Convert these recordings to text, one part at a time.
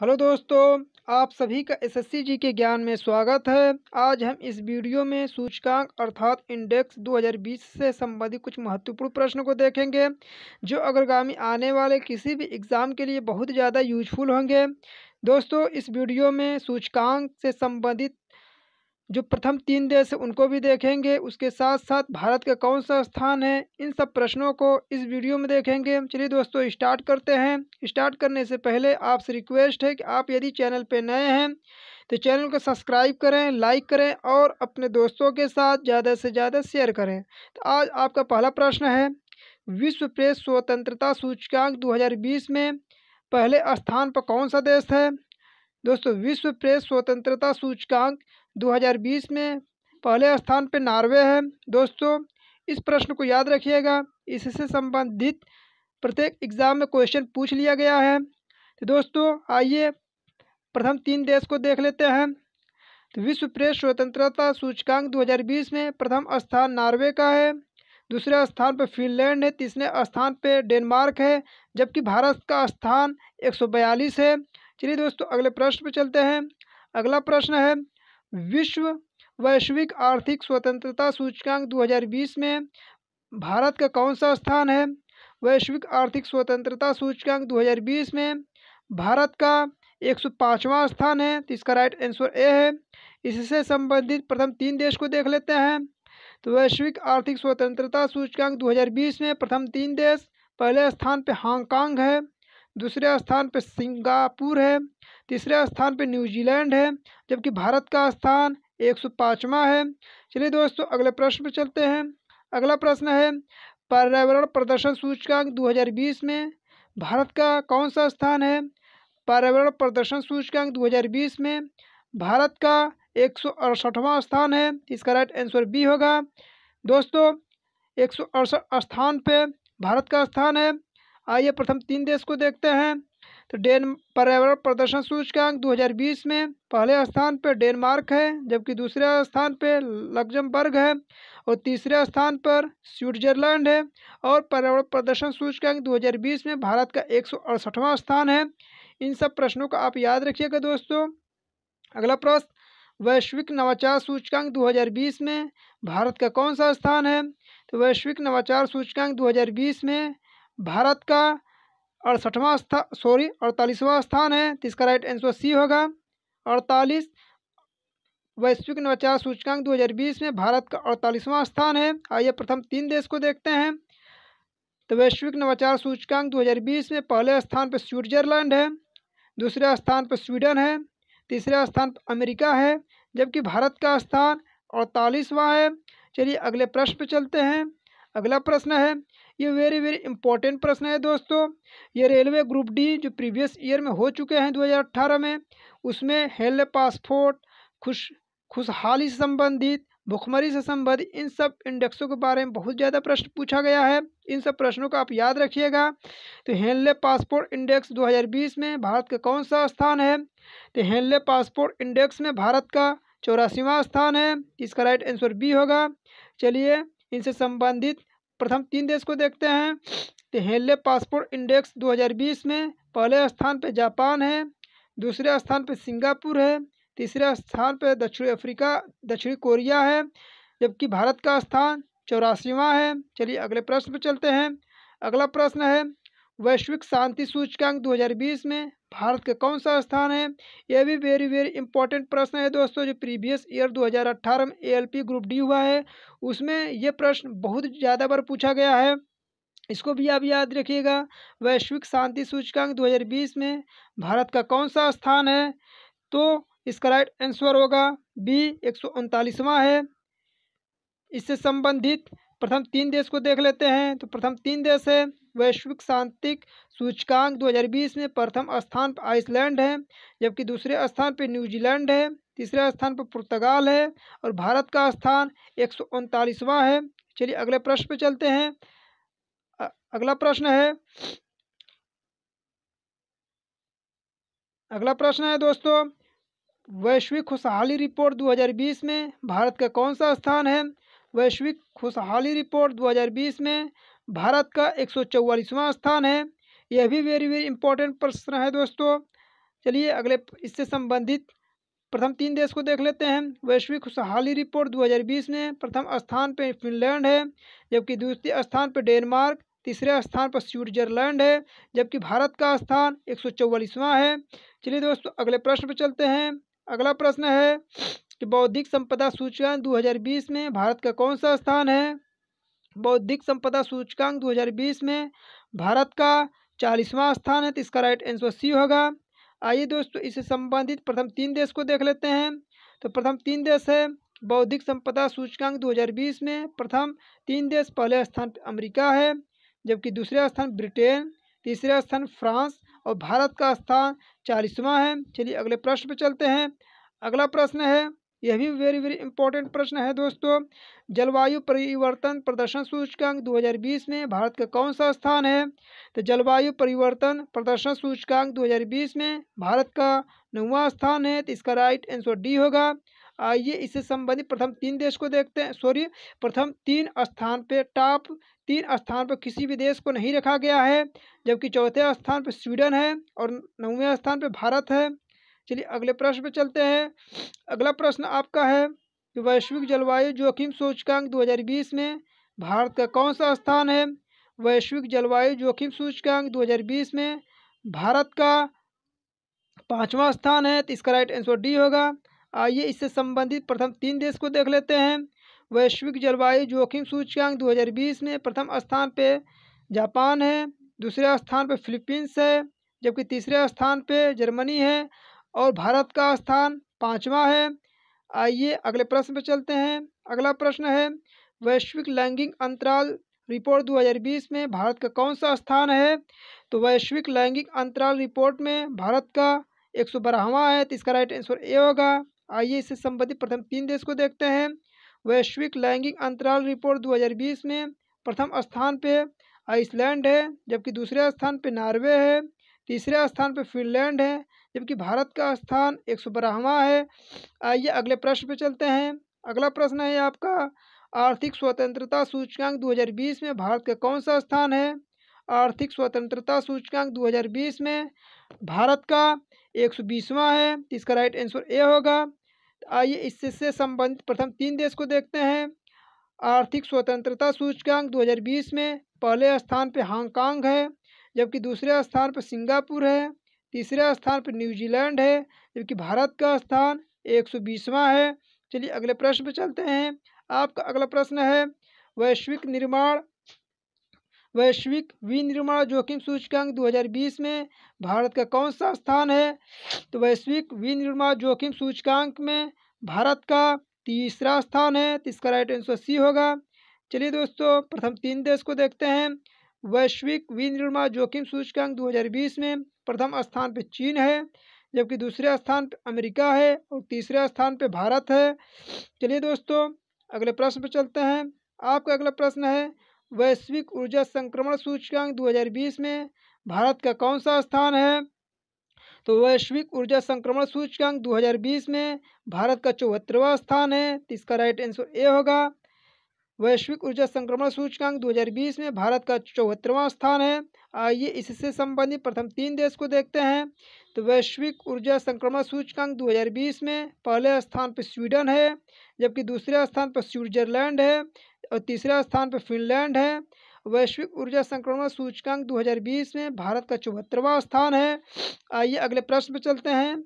hello दोस्तों आप सभी का एसएससी जी के ज्ञान में स्वागत है आज हम इस वीडियो में सूचकांक अर्थात इंडेक्स 2020 से संबंधित कुछ महत्वपूर्ण प्रश्न को देखेंगे जो अग्रगामी आने वाले किसी भी एग्ज़ाम के लिए बहुत ज़्यादा यूजफुल होंगे दोस्तों इस वीडियो में सूचकांक से संबंधित जो प्रथम तीन देश है उनको भी देखेंगे उसके साथ साथ भारत का कौन सा स्थान है इन सब प्रश्नों को इस वीडियो में देखेंगे चलिए दोस्तों स्टार्ट करते हैं स्टार्ट करने से पहले आपसे रिक्वेस्ट है कि आप यदि चैनल पर नए हैं तो चैनल को सब्सक्राइब करें लाइक करें और अपने दोस्तों के साथ ज़्यादा से ज़्यादा शेयर करें तो आज आपका पहला प्रश्न है विश्व प्रेस स्वतंत्रता सूचकांक 2020 में पहले स्थान पर कौन सा देश है दोस्तों विश्व प्रेस स्वतंत्रता सूचकांक 2020 में पहले स्थान पर नार्वे है दोस्तों इस प्रश्न को याद रखिएगा इससे संबंधित प्रत्येक एग्ज़ाम में क्वेश्चन पूछ लिया गया है तो दोस्तों आइए प्रथम तीन देश को देख लेते हैं तो विश्व प्रेस स्वतंत्रता सूचकांक 2020 में प्रथम स्थान नार्वे का है दूसरे स्थान पर फिनलैंड है तीसरे स्थान पर डेनमार्क है जबकि भारत का स्थान 142 है चलिए दोस्तों अगले प्रश्न पर चलते हैं अगला प्रश्न है विश्व वैश्विक आर्थिक स्वतंत्रता सूचकांक 2020 में भारत का कौन सा स्थान है वैश्विक आर्थिक स्वतंत्रता सूचकांक 2020 में भारत का 105वां स्थान है तो इसका राइट आंसर ए है इससे संबंधित प्रथम तीन देश को देख लेते हैं तो वैश्विक आर्थिक स्वतंत्रता सूचकांक 2020 में प्रथम तीन देश पहले स्थान पर हांगकांग है दूसरे स्थान पर सिंगापुर है तीसरे स्थान पर न्यूजीलैंड है जबकि भारत का स्थान एक सौ पाँचवा है चलिए दोस्तों अगले प्रश्न पर चलते हैं अगला प्रश्न है पर्यावरण प्रदर्शन सूचकांक 2020 में भारत का कौन सा स्थान है पर्यावरण प्रदर्शन सूचकांक 2020 में भारत का एक सौ स्थान है इसका राइट आंसर बी होगा दोस्तों एक स्थान पे भारत का स्थान है आइए प्रथम तीन देश को देखते हैं तो डेन पर्यावरण प्रदर्शन सूचकांक 2020 में पहले स्थान पर डेनमार्क है जबकि दूसरे स्थान पर लग्जमबर्ग है और तीसरे स्थान पर स्विट्जरलैंड है और पर्यावरण प्रदर्शन सूचकांक 2020 में भारत का एक स्थान है इन सब प्रश्नों को आप याद रखिएगा दोस्तों अगला प्रश्न वैश्विक नवाचार सूचकांक 2020 में भारत का कौन सा स्थान है तो वैश्विक नवाचार सूचकांक 2020 में भारत का अड़सठवा स्थान सॉरी अड़तालीसवां स्थान है तो इसका राइट आंसर सी होगा अड़तालीस वैश्विक नवाचार सूचकांक 2020 में भारत का अड़तालीसवां स्थान है आइए प्रथम तीन देश को देखते हैं तो वैश्विक नवाचार सूचकांक 2020 में पहले स्थान पर स्विट्जरलैंड है दूसरे स्थान पर स्वीडन है तीसरे स्थान पर अमेरिका है जबकि भारत का स्थान अड़तालीसवां है चलिए अगले प्रश्न पर चलते हैं अगला प्रश्न है ये वेरी वेरी इंपॉर्टेंट प्रश्न है दोस्तों ये रेलवे ग्रुप डी जो प्रीवियस ईयर में हो चुके हैं 2018 में उसमें हेल्ले पासपोर्ट खुश खुशहाली से संबंधित भुखमरी से संबंधित इन सब इंडेक्सों के बारे में बहुत ज़्यादा प्रश्न पूछा गया है इन सब प्रश्नों का आप याद रखिएगा तो हेनले पासपोर्ट इंडेक्स 2020 में भारत का कौन सा स्थान है तो हेनले पासपोर्ट इंडेक्स में भारत का चौरासीवा स्थान है इसका राइट आंसर बी होगा चलिए इनसे संबंधित प्रथम तीन देश को देखते हैं तो हेल्ले पासपोर्ट इंडेक्स 2020 में पहले स्थान पर जापान है दूसरे स्थान पर सिंगापुर है तीसरे स्थान पर दक्षिण अफ्रीका दक्षिण कोरिया है जबकि भारत का स्थान चौरासीवा है चलिए अगले प्रश्न पर चलते हैं अगला प्रश्न है वैश्विक शांति सूचकांक 2020 में भारत का कौन सा स्थान है यह भी वेरी वेरी इंपॉर्टेंट प्रश्न है दोस्तों जो प्रीवियस ईयर 2018 में एएलपी ग्रुप डी हुआ है उसमें यह प्रश्न बहुत ज़्यादा बार पूछा गया है इसको भी आप याद रखिएगा वैश्विक शांति सूचकांक 2020 में भारत का कौन सा स्थान है तो इसका राइट आंसर होगा बी एक है इससे संबंधित प्रथम तीन देश को देख लेते हैं तो प्रथम तीन देश है वैश्विक शांतिक सूचकांक 2020 में प्रथम स्थान पर आइसलैंड है जबकि दूसरे स्थान पर न्यूजीलैंड है तीसरे स्थान पर पुर्तगाल है और भारत का स्थान एक है चलिए अगले प्रश्न पर चलते हैं अगला प्रश्न है अगला प्रश्न है दोस्तों वैश्विक खुशहाली रिपोर्ट 2020 में भारत का कौन सा स्थान है वैश्विक खुशहाली रिपोर्ट 2020 में भारत का एक स्थान है यह भी वेरी वेरी इंपॉर्टेंट प्रश्न है दोस्तों चलिए अगले इससे संबंधित प्रथम तीन देश को देख लेते हैं वैश्विक खुशहाली रिपोर्ट 2020 में प्रथम स्थान पर फिनलैंड है जबकि दूसरे स्थान पर डेनमार्क तीसरे स्थान पर स्विट्जरलैंड है जबकि भारत का स्थान एक है चलिए दोस्तों अगले प्रश्न पर चलते हैं अगला प्रश्न है कि बौद्धिक संपदा सूचकांक 2020 में भारत का कौन सा स्थान है बौद्धिक संपदा सूचकांक 2020 में भारत का चालीसवां स्थान है तो इसका राइट आंसर सी होगा आइए दोस्तों इससे संबंधित प्रथम तीन देश को देख लेते हैं तो प्रथम तीन देश है बौद्धिक संपदा सूचकांक 2020 में प्रथम तीन देश पहले स्थान अमेरिका है जबकि दूसरा स्थान ब्रिटेन तीसरा स्थान फ्रांस और भारत का स्थान चालीसवां है चलिए अगले प्रश्न पर चलते हैं अगला प्रश्न है यह भी वेरी वेरी इंपॉर्टेंट प्रश्न है दोस्तों जलवायु परिवर्तन प्रदर्शन सूचकांक 2020 में भारत का कौन सा स्थान है तो जलवायु परिवर्तन प्रदर्शन सूचकांक 2020 में भारत का नौवा स्थान है तो इसका राइट आंसर डी होगा आइए इससे संबंधित प्रथम तीन देश को देखते हैं सॉरी प्रथम तीन स्थान पर टॉप तीन स्थान पर किसी भी देश को नहीं रखा गया है जबकि चौथे स्थान पर स्वीडन है और नौवें स्थान पर भारत है चलिए अगले प्रश्न पे चलते हैं अगला प्रश्न आपका है कि वैश्विक जलवायु जोखिम सूचकांक 2020 में भारत का कौन सा स्थान है वैश्विक जलवायु जोखिम सूचकांक 2020 में भारत का पाँचवा स्थान है तो इसका राइट आंसर डी होगा आइए इससे संबंधित प्रथम तीन देश को देख लेते हैं वैश्विक जलवायु जोखिम सूचकांक 2020 में प्रथम स्थान पे जापान है दूसरे स्थान पे फिलीपींस है जबकि तीसरे स्थान पे जर्मनी है और भारत का स्थान पाँचवा है आइए अगले प्रश्न पर चलते हैं अगला प्रश्न है वैश्विक लैंगिक अंतराल रिपोर्ट 2020 में भारत का कौन सा स्थान है तो वैश्विक लैंगिक अंतराल रिपोर्ट में भारत का एक सौ बारहवा है तो इसका राइट आंसर ए होगा आइए इससे संबंधित प्रथम तीन देश को देखते हैं वैश्विक लैंगिक अंतराल रिपोर्ट 2020 में प्रथम स्थान पे आइसलैंड है जबकि दूसरे स्थान पे नॉर्वे है तीसरे स्थान पे फिनलैंड है जबकि भारत का स्थान एक सौ बारहवा है आइए अगले प्रश्न पे चलते हैं अगला प्रश्न है आपका आर्थिक स्वतंत्रता सूचकांक 2020 में भारत का कौन सा स्थान है आर्थिक स्वतंत्रता सूचकांक 2020 में भारत का एक सौ बीसवा है इसका राइट आंसर ए होगा आइए इससे संबंधित प्रथम तीन देश को देखते हैं आर्थिक स्वतंत्रता सूचकांक 2020 में पहले स्थान पर हांगकांग है जबकि दूसरे स्थान पर सिंगापुर है तीसरे स्थान पर न्यूजीलैंड है जबकि भारत का स्थान एक सौ है चलिए अगले प्रश्न पर चलते हैं आपका अगला प्रश्न है वैश्विक निर्माण वैश्विक विनिर्माण जोखिम सूचकांक 2020 में भारत का कौन सा स्थान है तो वैश्विक विनिर्माण जोखिम सूचकांक में भारत का तीसरा स्थान है तो इसका राइट आंसर सी होगा चलिए दोस्तों प्रथम तीन देश को देखते हैं वैश्विक विनिर्माण जोखिम सूचकांक 2020 में प्रथम स्थान पर चीन है जबकि दूसरे स्थान पर अमेरिका है और तीसरे स्थान पर भारत है चलिए दोस्तों अगले प्रश्न पर चलते हैं आपका अगला प्रश्न है वैश्विक ऊर्जा संक्रमण सूचकांक 2020 में भारत का कौन सा स्थान है तो वैश्विक ऊर्जा संक्रमण सूचकांक 2020 में भारत का चौहत्तरवा स्थान है तो इसका राइट आंसर ए होगा वैश्विक ऊर्जा संक्रमण सूचकांक 2020 में भारत का चौहत्तरवां स्थान है आइए इससे संबंधित प्रथम तीन देश को देखते हैं तो वैश्विक ऊर्जा संक्रमण सूचकांक 2020 में पहले स्थान पर स्वीडन है जबकि दूसरे स्थान पर स्विट्जरलैंड है और तीसरे स्थान पर फिनलैंड है वैश्विक ऊर्जा संक्रमण सूचकांक 2020 में भारत का चौहत्तरवां स्थान है आइए अगले प्रश्न पर चलते हैं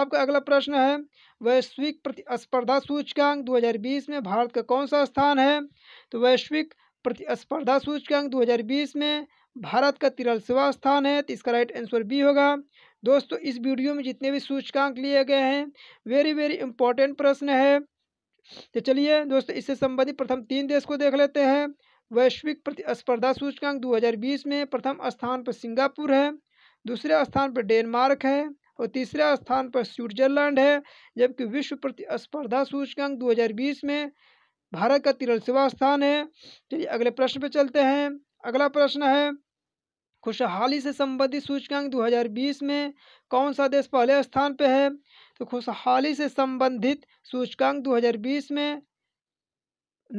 आपका अगला प्रश्न है वैश्विक प्रतिस्पर्धा सूचकांक 2020 में भारत का कौन सा स्थान है तो वैश्विक प्रतिस्पर्धा सूचकांक 2020 में भारत का तिरसवा स्थान है तो इसका राइट आंसर बी होगा दोस्तों इस वीडियो में जितने भी सूचकांक लिए गए हैं वेरी वेरी इंपॉर्टेंट प्रश्न है तो चलिए दोस्तों इससे संबंधित प्रथम तीन देश को देख लेते हैं वैश्विक प्रतिस्पर्धा सूचकांक 2020 में प्रथम स्थान पर सिंगापुर है दूसरे स्थान पर डेनमार्क है और तीसरे स्थान पर स्विट्जरलैंड है जबकि विश्व प्रतिस्पर्धा सूचकांक 2020 में भारत का तिरसवा स्थान है चलिए अगले प्रश्न पर चलते हैं अगला प्रश्न है खुशहाली से संबंधित सूचकांक 2020 में कौन सा देश पहले स्थान पर है तो खुशहाली से संबंधित सूचकांक 2020 में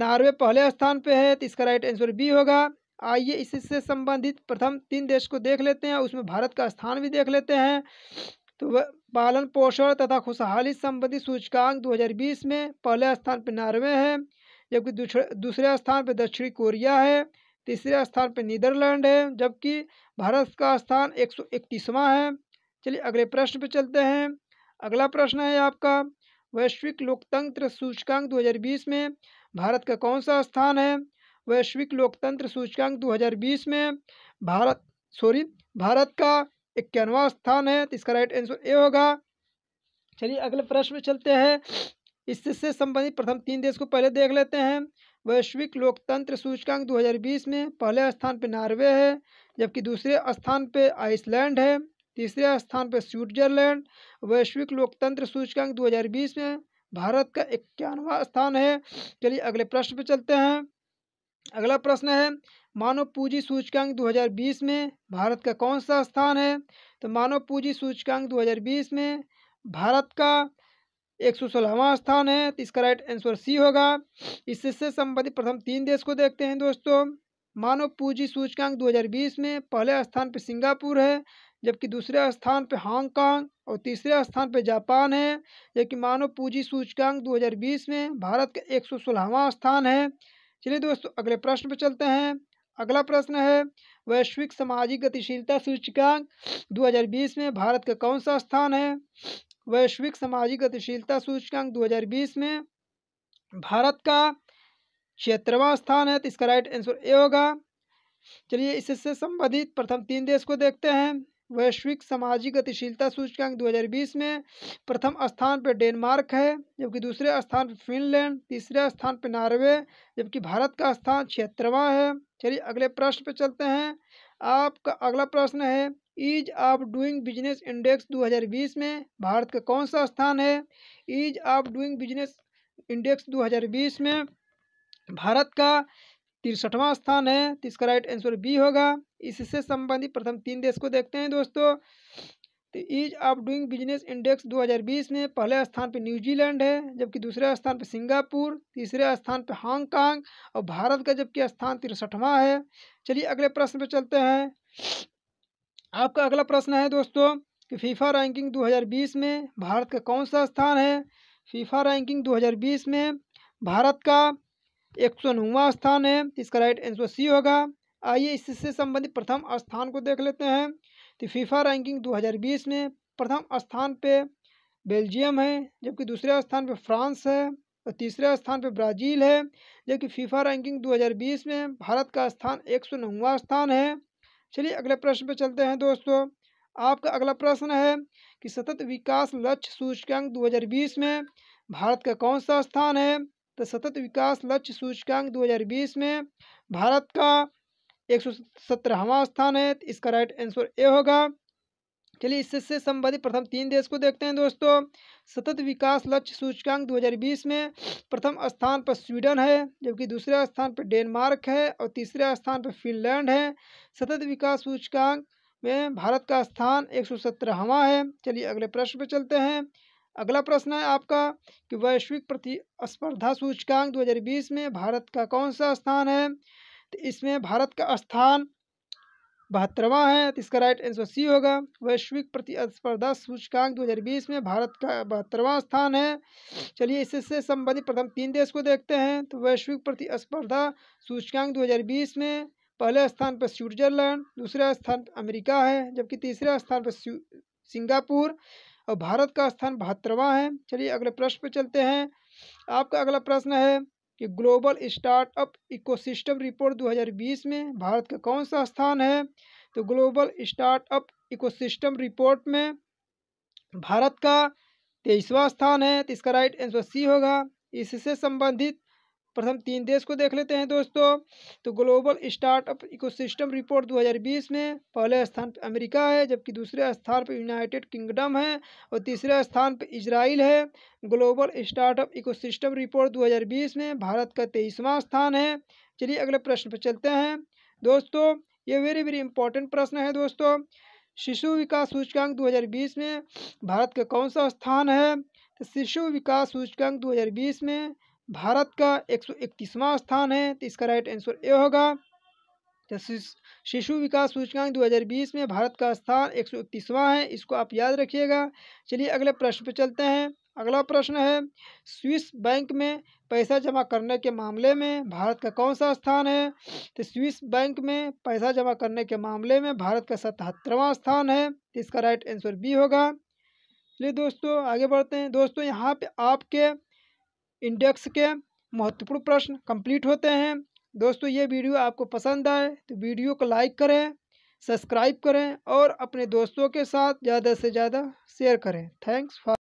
नार्वे पहले स्थान पर है तो इसका राइट आंसर बी होगा आइए इससे संबंधित प्रथम तीन देश को देख लेते हैं उसमें भारत का स्थान भी देख लेते हैं तो वह पालन पोषण तथा खुशहाली संबंधी सूचकांक 2020 में पहले स्थान पर नार्वे है जबकि दूसरे स्थान पर दक्षिणी कोरिया है तीसरे स्थान पर नीदरलैंड है जबकि भारत का स्थान एक सौ है चलिए अगले प्रश्न पर चलते हैं अगला प्रश्न है आपका वैश्विक लोकतंत्र सूचकांक 2020 में भारत का कौन सा स्थान है वैश्विक लोकतंत्र सूचकांक 2020 में भारत सॉरी भारत का इक्यानवा स्थान है तो इसका राइट आंसर ए होगा चलिए अगले प्रश्न में चलते हैं इससे संबंधित प्रथम तीन देश को पहले देख लेते हैं वैश्विक लोकतंत्र सूचकांक 2020 में पहले स्थान पर नॉर्वे है जबकि दूसरे स्थान पर आइसलैंड है तीसरे स्थान पर स्विट्जरलैंड वैश्विक लोकतंत्र सूचकांक 2020 में भारत का इक्यानवा स्थान है चलिए अगले प्रश्न पर चलते हैं अगला प्रश्न है मानव पूंजी सूचकांक 2020 में भारत का कौन सा स्थान है तो मानव पूंजी सूचकांक 2020 में भारत का एक सौ स्थान है तो इसका राइट आंसर सी होगा इससे संबंधित प्रथम तीन देश को देखते हैं दोस्तों मानव पूंजी सूचकांक 2020 में पहले स्थान पर सिंगापुर है जबकि दूसरे स्थान पर हांगकांग और तीसरे स्थान पर जापान है जबकि मानव पूंजी सूचकांक 2020 में भारत का एक सौ स्थान है चलिए दोस्तों अगले प्रश्न पर चलते हैं अगला प्रश्न है वैश्विक सामाजिक गतिशीलता सूचकांक 2020 में भारत का कौन सा स्थान है वैश्विक सामाजिक गतिशीलता सूचकांक 2020 में भारत का छिहत्तरवा स्थान है तो इसका राइट आंसर ए होगा चलिए इससे संबंधित प्रथम तीन देश को देखते हैं वैश्विक सामाजिक गतिशीलता सूचकांक 2020 में प्रथम स्थान पर डेनमार्क है जबकि दूसरे स्थान पर फिनलैंड तीसरे स्थान पर नॉर्वे जबकि भारत का स्थान छिहत्तरवा है चलिए अगले प्रश्न पर चलते हैं आपका अगला प्रश्न है ease of doing business index 2020 में भारत का कौन सा स्थान है ease of doing business index 2020 में भारत का तिरसठवां स्थान है तो इसका राइट आंसर बी होगा इससे संबंधित प्रथम तीन देश को देखते हैं दोस्तों तो ease of doing business index 2020 में पहले स्थान पर न्यूजीलैंड है जबकि दूसरे स्थान पर सिंगापुर तीसरे स्थान पर हांगकांग और भारत का जबकि स्थान तिरसठवां है चलिए अगले प्रश्न पर चलते हैं आपका अगला प्रश्न है दोस्तों कि फीफा रैंकिंग 2020 में भारत का कौन सा स्थान है फीफा रैंकिंग 2020 में भारत का एक सौ नौवा स्थान है इसका राइट आंसर सी होगा आइए इससे संबंधित प्रथम स्थान को देख लेते हैं तो फीफा रैंकिंग 2020 में प्रथम स्थान पे बेल्जियम है जबकि दूसरे स्थान पे फ्रांस है और तीसरे स्थान पे ब्राज़ील है जबकि फीफा रैंकिंग 2020 में भारत का स्थान एक स्थान है चलिए अगले प्रश्न पे चलते हैं दोस्तों आपका अगला प्रश्न है कि सतत विकास लक्ष्य सूचकांक दो में भारत का कौन सा स्थान है तो सतत विकास लक्ष्य सूचकांक 2020 में भारत का एक सौ स्थान है तो इसका राइट आंसर ए होगा चलिए इससे संबंधित प्रथम तीन देश को देखते हैं दोस्तों सतत विकास लक्ष्य सूचकांक 2020 में प्रथम स्थान पर स्वीडन है जबकि दूसरे स्थान पर डेनमार्क है और तीसरे स्थान पर फिनलैंड है सतत विकास सूचकांक में भारत का स्थान एक सौ है चलिए अगले प्रश्न पर चलते हैं अगला प्रश्न है आपका कि वैश्विक प्रतिस्पर्धा सूचकांक 2020 में भारत का कौन सा स्थान है तो इसमें भारत का स्थान बहत्तरवा है तो इसका राइट आंसर सी होगा वैश्विक प्रतिस्पर्धा सूचकांक 2020 में भारत का बहत्तरवा स्थान है चलिए इससे संबंधित प्रथम तीन देश को देखते हैं तो वैश्विक प्रतिस्पर्धा सूचकांक 2020 में पहले स्थान पर स्विट्जरलैंड दूसरे स्थान पर अमेरिका है जबकि तीसरे स्थान पर सिंगापुर और भारत का स्थान बहत्तरवा है चलिए अगले प्रश्न पर चलते हैं आपका अगला प्रश्न है कि ग्लोबल स्टार्टअप इकोसिस्टम रिपोर्ट 2020 में भारत का कौन सा स्थान है तो ग्लोबल स्टार्टअप इकोसिस्टम रिपोर्ट में भारत का तेईसवा स्थान है तो इसका राइट आंसर सी होगा इससे संबंधित प्रथम तीन देश को देख लेते हैं दोस्तों तो ग्लोबल स्टार्टअप इकोसिस्टम रिपोर्ट 2020 में पहले स्थान पर अमेरिका है जबकि दूसरे स्थान पर यूनाइटेड किंगडम है और तीसरे स्थान पर इसराइल है ग्लोबल स्टार्टअप इकोसिस्टम रिपोर्ट 2020 में भारत का तेईसवां स्थान है चलिए अगले प्रश्न पर चलते हैं दोस्तों ये वेरी वेरी इंपॉर्टेंट प्रश्न है दोस्तों शिशु विकास सूचकांक दो में भारत का कौन सा स्थान है तो शिशु विकास सूचकांक दो में भारत का एक सौ इकतीसवां स्थान है तो इसका राइट आंसर ए होगा तो शिशु विकास सूचकांक 2020 में भारत का स्थान एक सौ इकतीसवां है इसको आप याद रखिएगा चलिए अगले प्रश्न पर चलते हैं अगला प्रश्न है स्विस बैंक में पैसा जमा करने के मामले में भारत का कौन सा स्थान है तो स्विस बैंक में पैसा जमा करने के मामले में भारत का सतहत्तरवां स्थान है तो इसका राइट आंसर बी होगा चलिए दोस्तों आगे बढ़ते हैं दोस्तों यहाँ पे आपके इंडेक्स के महत्वपूर्ण प्रश्न कंप्लीट होते हैं दोस्तों ये वीडियो आपको पसंद आए तो वीडियो को लाइक करें सब्सक्राइब करें और अपने दोस्तों के साथ ज़्यादा से ज़्यादा शेयर करें थैंक्स फॉर